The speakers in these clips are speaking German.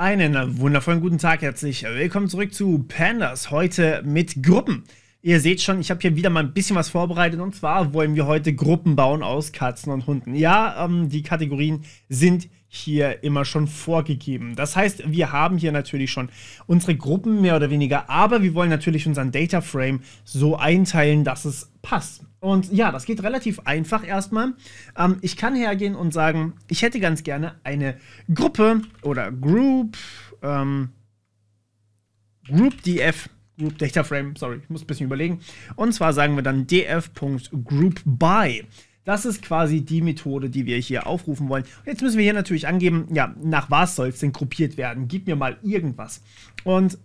Einen wundervollen guten Tag, herzlich willkommen zurück zu Pandas. Heute mit Gruppen. Ihr seht schon, ich habe hier wieder mal ein bisschen was vorbereitet und zwar wollen wir heute Gruppen bauen aus Katzen und Hunden. Ja, ähm, die Kategorien sind hier immer schon vorgegeben. Das heißt, wir haben hier natürlich schon unsere Gruppen mehr oder weniger, aber wir wollen natürlich unseren Data Frame so einteilen, dass es passt. Und ja, das geht relativ einfach erstmal. Ähm, ich kann hergehen und sagen, ich hätte ganz gerne eine Gruppe oder Group, ähm, Group DF Group Data Frame, sorry, ich muss ein bisschen überlegen. Und zwar sagen wir dann df.groupBy. Das ist quasi die Methode, die wir hier aufrufen wollen. Und jetzt müssen wir hier natürlich angeben, ja, nach was soll es denn gruppiert werden? Gib mir mal irgendwas. Und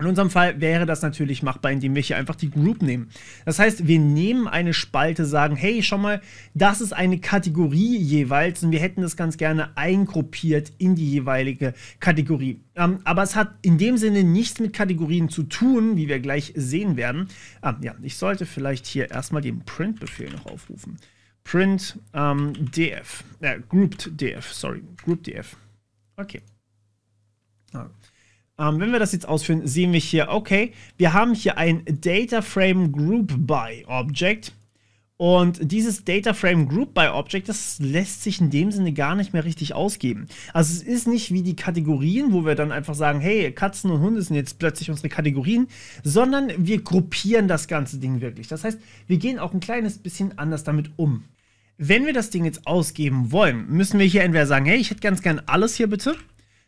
in unserem Fall wäre das natürlich machbar, indem wir hier einfach die Group nehmen. Das heißt, wir nehmen eine Spalte, sagen, hey, schau mal, das ist eine Kategorie jeweils und wir hätten das ganz gerne eingruppiert in die jeweilige Kategorie. Ähm, aber es hat in dem Sinne nichts mit Kategorien zu tun, wie wir gleich sehen werden. Ah, ja, ich sollte vielleicht hier erstmal den Print-Befehl noch aufrufen. Print ähm, df, äh, grouped df, sorry, Group df. Okay. Ah. Ähm, wenn wir das jetzt ausführen, sehen wir hier, okay, wir haben hier ein Data Group by Object. Und dieses Data Group by Object, das lässt sich in dem Sinne gar nicht mehr richtig ausgeben. Also es ist nicht wie die Kategorien, wo wir dann einfach sagen, hey, Katzen und Hunde sind jetzt plötzlich unsere Kategorien, sondern wir gruppieren das ganze Ding wirklich. Das heißt, wir gehen auch ein kleines bisschen anders damit um. Wenn wir das Ding jetzt ausgeben wollen, müssen wir hier entweder sagen, hey, ich hätte ganz gern alles hier bitte.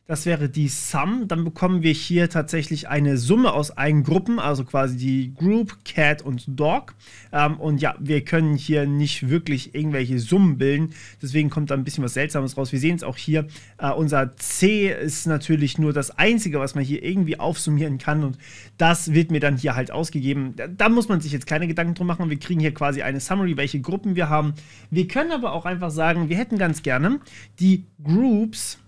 Das wäre die Sum. Dann bekommen wir hier tatsächlich eine Summe aus allen Gruppen, also quasi die Group, Cat und Dog. Ähm, und ja, wir können hier nicht wirklich irgendwelche Summen bilden. Deswegen kommt da ein bisschen was Seltsames raus. Wir sehen es auch hier. Äh, unser C ist natürlich nur das Einzige, was man hier irgendwie aufsummieren kann. Und das wird mir dann hier halt ausgegeben. Da, da muss man sich jetzt keine Gedanken drum machen. Wir kriegen hier quasi eine Summary, welche Gruppen wir haben. Wir können aber auch einfach sagen, wir hätten ganz gerne die Groups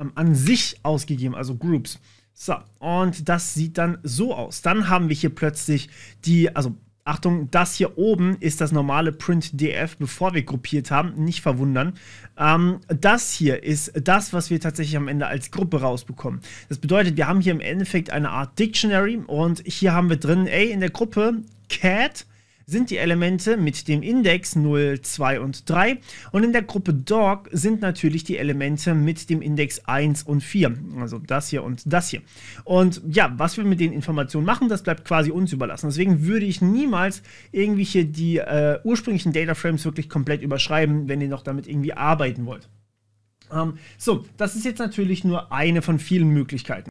ähm, an sich ausgegeben, also Groups. So, und das sieht dann so aus. Dann haben wir hier plötzlich die, also Achtung, das hier oben ist das normale Print-DF, bevor wir gruppiert haben. Nicht verwundern. Ähm, das hier ist das, was wir tatsächlich am Ende als Gruppe rausbekommen. Das bedeutet, wir haben hier im Endeffekt eine Art Dictionary und hier haben wir drin, ey, in der Gruppe Cat, sind die Elemente mit dem Index 0, 2 und 3 und in der Gruppe Dog sind natürlich die Elemente mit dem Index 1 und 4, also das hier und das hier. Und ja, was wir mit den Informationen machen, das bleibt quasi uns überlassen. Deswegen würde ich niemals irgendwie hier die äh, ursprünglichen Data Frames wirklich komplett überschreiben, wenn ihr noch damit irgendwie arbeiten wollt. Ähm, so, das ist jetzt natürlich nur eine von vielen Möglichkeiten.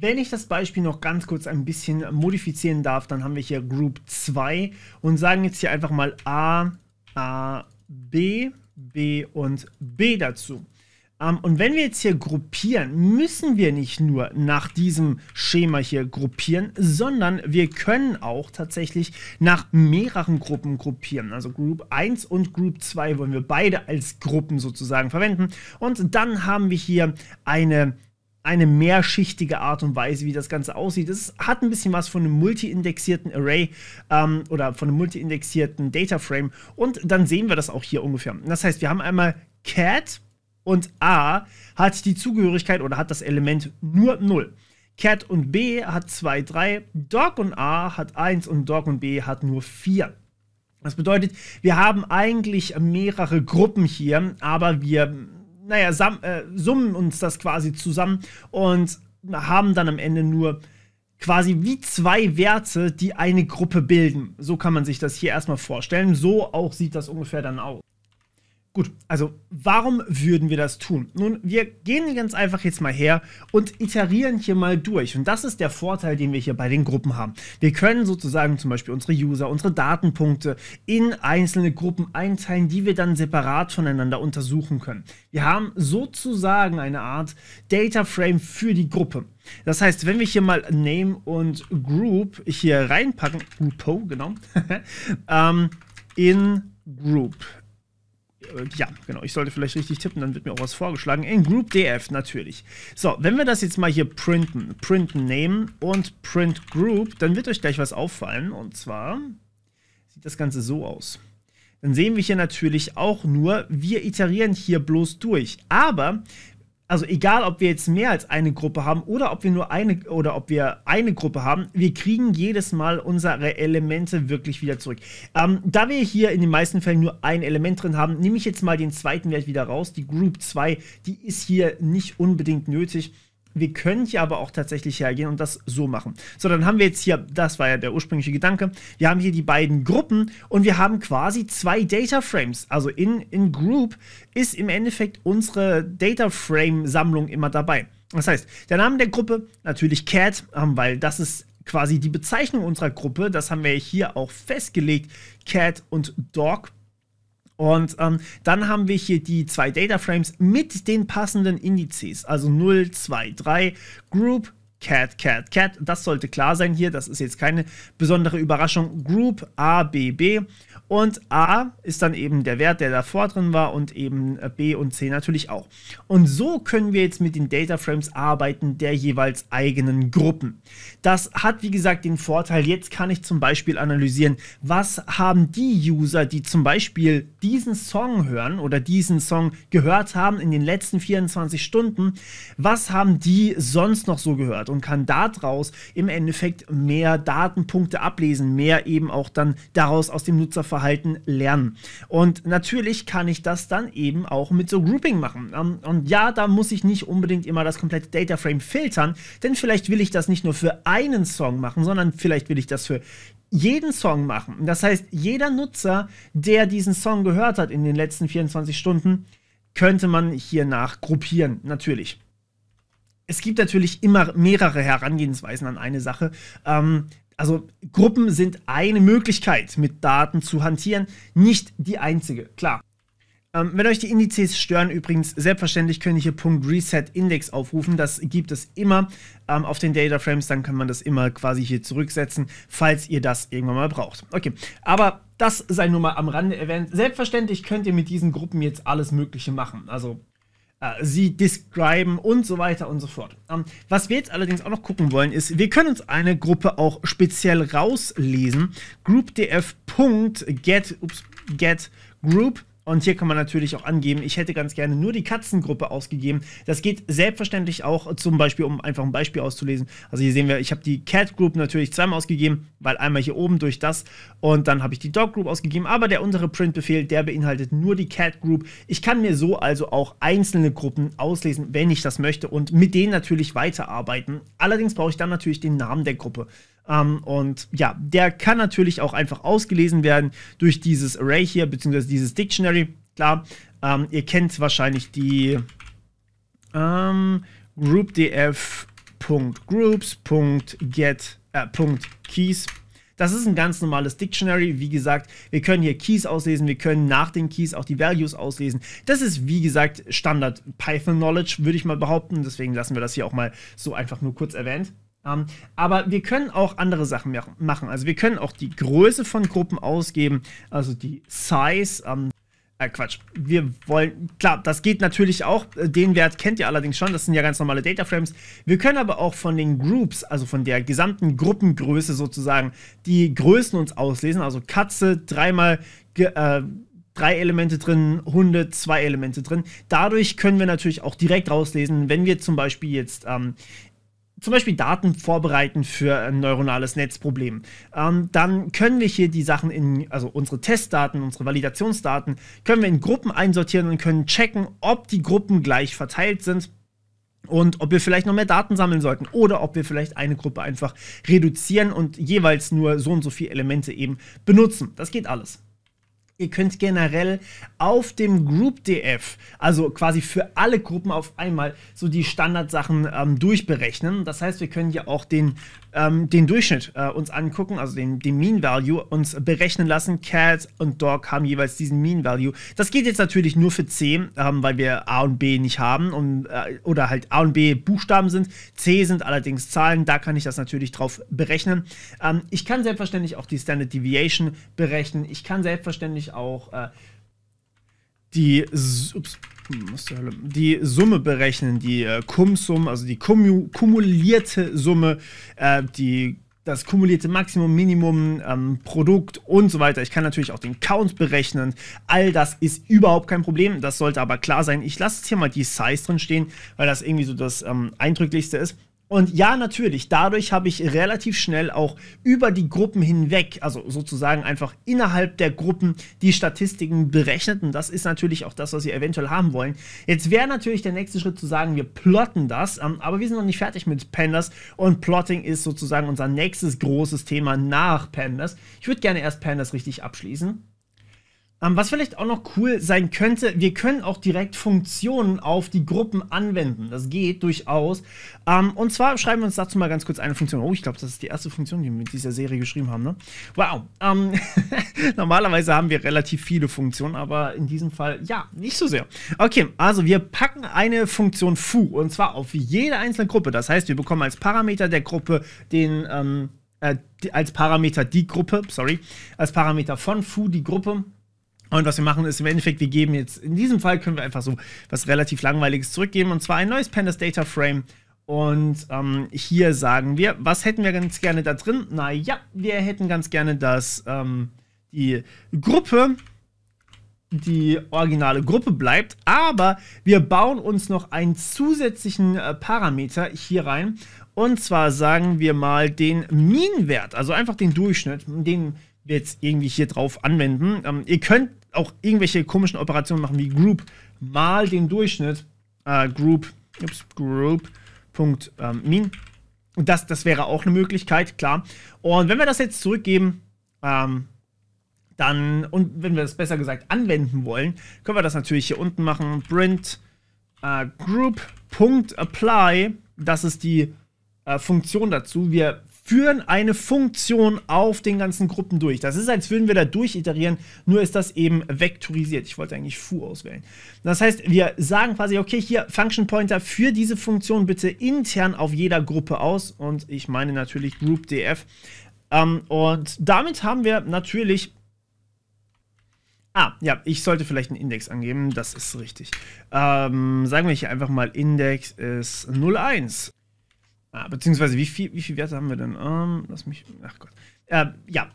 Wenn ich das Beispiel noch ganz kurz ein bisschen modifizieren darf, dann haben wir hier Group 2 und sagen jetzt hier einfach mal A, A, B, B und B dazu. Um, ähm, und wenn wir jetzt hier gruppieren, müssen wir nicht nur nach diesem Schema hier gruppieren, sondern wir können auch tatsächlich nach mehreren Gruppen gruppieren. Also Group 1 und Group 2 wollen wir beide als Gruppen sozusagen verwenden. Und dann haben wir hier eine eine mehrschichtige Art und Weise, wie das Ganze aussieht. Es hat ein bisschen was von einem multi-indexierten Array ähm, oder von einem multi-indexierten Data Frame. Und dann sehen wir das auch hier ungefähr. Das heißt, wir haben einmal cat und a hat die Zugehörigkeit oder hat das Element nur 0. Cat und b hat 2, 3, Dog und a hat 1 und Dog und b hat nur 4. Das bedeutet, wir haben eigentlich mehrere Gruppen hier, aber wir naja, äh, summen uns das quasi zusammen und haben dann am Ende nur quasi wie zwei Werte, die eine Gruppe bilden. So kann man sich das hier erstmal vorstellen. So auch sieht das ungefähr dann aus. Gut, also warum würden wir das tun? Nun, wir gehen ganz einfach jetzt mal her und iterieren hier mal durch. Und das ist der Vorteil, den wir hier bei den Gruppen haben. Wir können sozusagen zum Beispiel unsere User, unsere Datenpunkte in einzelne Gruppen einteilen, die wir dann separat voneinander untersuchen können. Wir haben sozusagen eine Art Data Frame für die Gruppe. Das heißt, wenn wir hier mal Name und Group hier reinpacken, Groupo, genau, ähm, in Group ja, genau. Ich sollte vielleicht richtig tippen, dann wird mir auch was vorgeschlagen. In Group DF natürlich. So, wenn wir das jetzt mal hier printen, printen nehmen und print Group, dann wird euch gleich was auffallen. Und zwar sieht das Ganze so aus. Dann sehen wir hier natürlich auch nur, wir iterieren hier bloß durch. Aber also egal, ob wir jetzt mehr als eine Gruppe haben oder ob wir nur eine oder ob wir eine Gruppe haben, wir kriegen jedes Mal unsere Elemente wirklich wieder zurück. Ähm, da wir hier in den meisten Fällen nur ein Element drin haben, nehme ich jetzt mal den zweiten Wert wieder raus. Die Group 2, die ist hier nicht unbedingt nötig wir können hier aber auch tatsächlich hergehen und das so machen. So, dann haben wir jetzt hier, das war ja der ursprüngliche Gedanke, wir haben hier die beiden Gruppen und wir haben quasi zwei Data Frames. Also in, in Group ist im Endeffekt unsere Data Frame Sammlung immer dabei. Das heißt, der Name der Gruppe, natürlich Cat, ähm, weil das ist quasi die Bezeichnung unserer Gruppe, das haben wir hier auch festgelegt, Cat und Dog. Und ähm, dann haben wir hier die zwei Data Frames mit den passenden Indizes, also 0, 2, 3, Group, Cat, Cat, Cat. Das sollte klar sein hier. Das ist jetzt keine besondere Überraschung. Group A, B, B. Und A ist dann eben der Wert, der davor drin war und eben äh, B und C natürlich auch. Und so können wir jetzt mit den Data Frames arbeiten der jeweils eigenen Gruppen. Das hat wie gesagt den Vorteil, jetzt kann ich zum Beispiel analysieren, was haben die User, die zum Beispiel diesen Song hören oder diesen Song gehört haben in den letzten 24 Stunden, was haben die sonst noch so gehört? hat und kann daraus im Endeffekt mehr Datenpunkte ablesen, mehr eben auch dann daraus aus dem Nutzerverhalten lernen. Und natürlich kann ich das dann eben auch mit so Grouping machen. Ähm, und ja, da muss ich nicht unbedingt immer das komplette Data Frame filtern, denn vielleicht will ich das nicht nur für einen Song machen, sondern vielleicht will ich das für jeden Song machen. Das heißt, jeder Nutzer, der diesen Song gehört hat in den letzten 24 Stunden, könnte man hier nach gruppieren, natürlich es gibt natürlich immer mehrere Herangehensweisen an eine Sache. Ähm, also Gruppen sind eine Möglichkeit, mit Daten zu hantieren, nicht die einzige, klar. Ähm, wenn euch die Indizes stören, übrigens, selbstverständlich könnt ihr hier Punkt Reset Index aufrufen. Das gibt es immer ähm, auf den Data Frames, dann kann man das immer quasi hier zurücksetzen, falls ihr das irgendwann mal braucht. Okay, aber das sei nur mal am Rande erwähnt. Selbstverständlich könnt ihr mit diesen Gruppen jetzt alles Mögliche machen. Also äh, sie describen und so weiter und so fort. Ähm, was wir jetzt allerdings auch noch gucken wollen, ist, wir können uns eine Gruppe auch speziell rauslesen. GroupDF.get, ups, get group und hier kann man natürlich auch angeben, ich hätte ganz gerne nur die Katzengruppe ausgegeben. Das geht selbstverständlich auch zum Beispiel, um einfach ein Beispiel auszulesen. Also hier sehen wir, ich habe die Cat Group natürlich zweimal ausgegeben, weil einmal hier oben durch das und dann habe ich die Dog Group ausgegeben. Aber der untere Print-Befehl, der beinhaltet nur die Cat Group. Ich kann mir so also auch einzelne Gruppen auslesen, wenn ich das möchte und mit denen natürlich weiterarbeiten. Allerdings brauche ich dann natürlich den Namen der Gruppe. Ähm, und ja, der kann natürlich auch einfach ausgelesen werden durch dieses Array hier, beziehungsweise dieses Dictionary. Klar, ähm, ihr kennt wahrscheinlich die ähm, groupdf.groups.get äh, Das ist ein ganz normales Dictionary. Wie gesagt, wir können hier Keys auslesen, wir können nach den Keys auch die Values auslesen. Das ist, wie gesagt, Standard Python-Knowledge, würde ich mal behaupten. Deswegen lassen wir das hier auch mal so einfach nur kurz erwähnt. Um, ähm, aber wir können auch andere Sachen machen. Also wir können auch die Größe von Gruppen ausgeben, also die Size. Um, ähm, äh, Quatsch. Wir wollen, klar, das geht natürlich auch. Äh, den Wert kennt ihr allerdings schon. Das sind ja ganz normale Data Frames. Wir können aber auch von den Groups, also von der gesamten Gruppengröße sozusagen, die Größen uns auslesen. Also Katze dreimal äh, drei Elemente drin, Hunde zwei Elemente drin. Dadurch können wir natürlich auch direkt rauslesen, wenn wir zum Beispiel jetzt ähm, zum Beispiel Daten vorbereiten für ein neuronales Netzproblem, ähm, dann können wir hier die Sachen in, also unsere Testdaten, unsere Validationsdaten, können wir in Gruppen einsortieren und können checken, ob die Gruppen gleich verteilt sind und ob wir vielleicht noch mehr Daten sammeln sollten oder ob wir vielleicht eine Gruppe einfach reduzieren und jeweils nur so und so viele Elemente eben benutzen. Das geht alles. Ihr könnt generell auf dem Group DF, also quasi für alle Gruppen auf einmal, so die Standardsachen ähm, durchberechnen. Das heißt, wir können ja auch den, ähm, den Durchschnitt äh, uns angucken, also den, den Mean Value uns berechnen lassen. Cat und Dog haben jeweils diesen Mean Value. Das geht jetzt natürlich nur für C, ähm, weil wir A und B nicht haben und, äh, oder halt A und B Buchstaben sind. C sind allerdings Zahlen, da kann ich das natürlich drauf berechnen. Ähm, ich kann selbstverständlich auch die Standard Deviation berechnen. Ich kann selbstverständlich ich auch äh, die, ups, die Summe berechnen, die äh, Cum-Summe, also die Kumu kumulierte Summe, äh, die das kumulierte Maximum, Minimum, ähm, Produkt und so weiter. Ich kann natürlich auch den Count berechnen. All das ist überhaupt kein Problem. Das sollte aber klar sein. Ich lasse jetzt hier mal die Size drin stehen, weil das irgendwie so das ähm, eindrücklichste ist. Und ja, natürlich, dadurch habe ich relativ schnell auch über die Gruppen hinweg, also sozusagen einfach innerhalb der Gruppen, die Statistiken berechnet. Und das ist natürlich auch das, was wir eventuell haben wollen. Jetzt wäre natürlich der nächste Schritt zu sagen, wir plotten das, ähm, aber wir sind noch nicht fertig mit Pandas. Und Plotting ist sozusagen unser nächstes großes Thema nach Pandas. Ich würde gerne erst Pandas richtig abschließen. Ähm, was vielleicht auch noch cool sein könnte, wir können auch direkt Funktionen auf die Gruppen anwenden. Das geht durchaus. Ähm, und zwar schreiben wir uns dazu mal ganz kurz eine Funktion. Oh, ich glaube, das ist die erste Funktion, die wir mit dieser Serie geschrieben haben. Ne? Wow. Ähm, normalerweise haben wir relativ viele Funktionen, aber in diesem Fall ja, nicht so sehr. Okay, also wir packen eine Funktion foo und zwar auf jede einzelne Gruppe. Das heißt, wir bekommen als Parameter der Gruppe den, ähm, äh, als Parameter die Gruppe, sorry, als Parameter von foo die Gruppe und was wir machen ist im Endeffekt, wir geben jetzt, in diesem Fall können wir einfach so was relativ langweiliges zurückgeben und zwar ein neues Pandas Data Frame. Und ähm, hier sagen wir, was hätten wir ganz gerne da drin? Naja, wir hätten ganz gerne, dass ähm, die Gruppe die originale Gruppe bleibt, aber wir bauen uns noch einen zusätzlichen äh, Parameter hier rein. Und zwar sagen wir mal den Mean-Wert, also einfach den Durchschnitt, den wir jetzt irgendwie hier drauf anwenden. Ähm, ihr könnt auch irgendwelche komischen Operationen machen wie Group mal den Durchschnitt äh, Group ups, Group Punkt ähm, Mean. Und das, das wäre auch eine Möglichkeit, klar. Und wenn wir das jetzt zurückgeben, ähm, dann, und wenn wir das besser gesagt anwenden wollen, können wir das natürlich hier unten machen. Print äh, Group.apply, das ist die äh, Funktion dazu. Wir führen eine Funktion auf den ganzen Gruppen durch. Das ist, als würden wir da durchiterieren, nur ist das eben vektorisiert. Ich wollte eigentlich foo auswählen. Das heißt, wir sagen quasi, okay, hier Function Pointer für diese Funktion bitte intern auf jeder Gruppe aus und ich meine natürlich Group DF. Ähm, und damit haben wir natürlich Ah, ja, ich sollte vielleicht einen Index angeben, das ist richtig. Ähm, sagen wir hier einfach mal, Index ist 01. Ah, beziehungsweise, wie viel, wie viel Werte haben wir denn? Ähm, lass mich. Ach Gott. Äh, ja,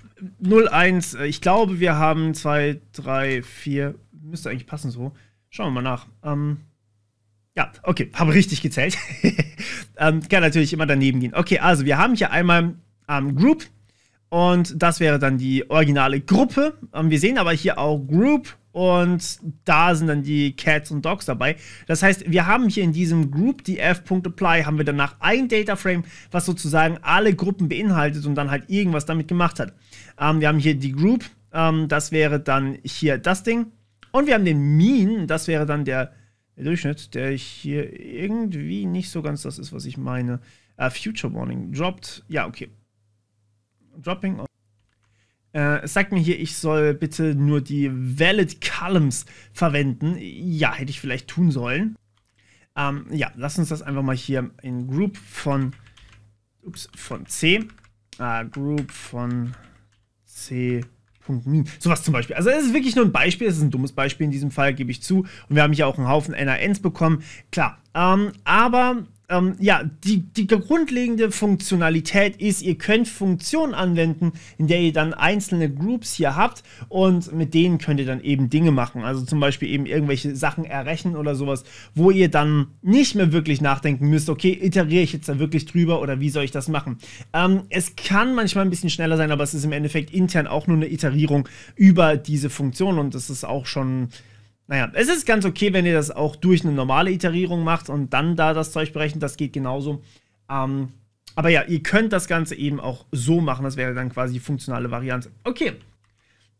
0-1. Äh, ich glaube, wir haben 2, 3, 4. Müsste eigentlich passen so. Schauen wir mal nach. Ähm, ja, okay, habe richtig gezählt. ähm, kann natürlich immer daneben gehen. Okay, also wir haben hier einmal ähm, Group und das wäre dann die originale Gruppe. Ähm, wir sehen aber hier auch Group und da sind dann die Cats und Dogs dabei. Das heißt, wir haben hier in diesem Group df.apply haben wir danach ein Data Frame, was sozusagen alle Gruppen beinhaltet und dann halt irgendwas damit gemacht hat. Ähm, wir haben hier die Group, ähm, das wäre dann hier das Ding. Und wir haben den Mean, das wäre dann der, Durchschnitt, der hier irgendwie nicht so ganz das ist, was ich meine. Uh, Future Warning, dropped, ja, okay. Dropping äh, es sagt mir hier, ich soll bitte nur die Valid Columns verwenden. Ja, hätte ich vielleicht tun sollen. Ähm, ja, lass uns das einfach mal hier in Group von, ups, von C. Äh, Group von C. Sowas zum Beispiel. Also es ist wirklich nur ein Beispiel, es ist ein dummes Beispiel in diesem Fall, gebe ich zu. Und wir haben hier auch einen Haufen NANs bekommen. Klar. Ähm, aber ähm, ja, die, die grundlegende Funktionalität ist, ihr könnt Funktionen anwenden, in der ihr dann einzelne Groups hier habt und mit denen könnt ihr dann eben Dinge machen. Also zum Beispiel eben irgendwelche Sachen errechnen oder sowas, wo ihr dann nicht mehr wirklich nachdenken müsst, okay, iteriere ich jetzt da wirklich drüber oder wie soll ich das machen? Ähm, es kann manchmal ein bisschen schneller sein, aber es ist im Endeffekt intern auch nur eine Iterierung über diese Funktion und das ist auch schon naja, es ist ganz okay, wenn ihr das auch durch eine normale Iterierung macht und dann da das Zeug berechnet, das geht genauso. Ähm, aber ja, ihr könnt das Ganze eben auch so machen, das wäre dann quasi die funktionale Variante. Okay,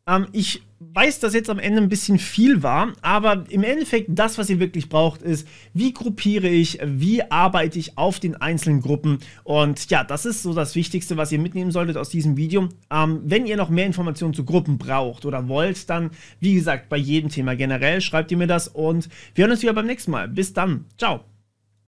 ähm, ich weiß, dass jetzt am Ende ein bisschen viel war, aber im Endeffekt das, was ihr wirklich braucht, ist, wie gruppiere ich, wie arbeite ich auf den einzelnen Gruppen und ja, das ist so das Wichtigste, was ihr mitnehmen solltet aus diesem Video. Ähm, wenn ihr noch mehr Informationen zu Gruppen braucht oder wollt, dann wie gesagt, bei jedem Thema generell schreibt ihr mir das und wir hören uns wieder beim nächsten Mal. Bis dann, ciao.